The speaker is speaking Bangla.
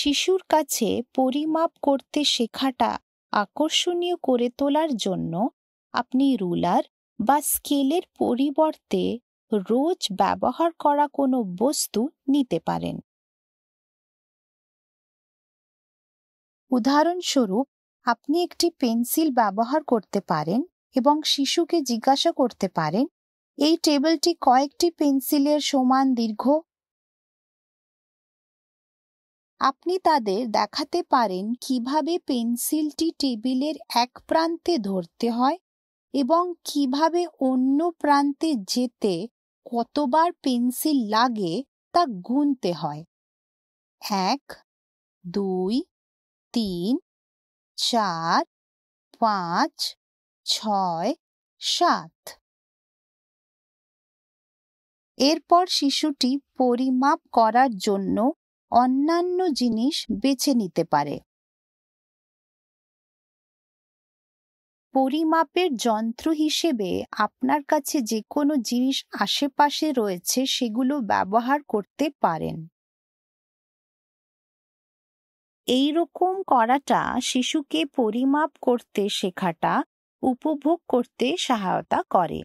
শিশুর কাছে পরিমাপ করতে শেখাটা আকর্ষণীয় করে তোলার জন্য আপনি রুলার বা স্কেলের পরিবর্তে রোজ ব্যবহার করা কোনো বস্তু নিতে পারেন উদাহরণস্বরূপ আপনি একটি পেন্সিল ব্যবহার করতে পারেন এবং শিশুকে জিজ্ঞাসা করতে পারেন এই টেবিলটি কয়েকটি পেন্সিলের সমান দীর্ঘ আপনি তাদের দেখাতে পারেন কিভাবে পেন্সিলটি টেবিলের এক প্রান্তে ধরতে হয় এবং কিভাবে অন্য প্রান্তে যেতে কতবার পেন্সিল লাগে তা গুনতে হয় এক দুই তিন চার পাঁচ ছয় সাত এরপর শিশুটি পরিমাপ করার জন্য অন্যান্য জিনিস বেছে নিতে পারে পরিমাপের যন্ত্র হিসেবে আপনার কাছে যে কোনো জিনিস আশেপাশে রয়েছে সেগুলো ব্যবহার করতে পারেন এই রকম করাটা শিশুকে পরিমাপ করতে শেখাটা উপভোগ করতে সহায়তা করে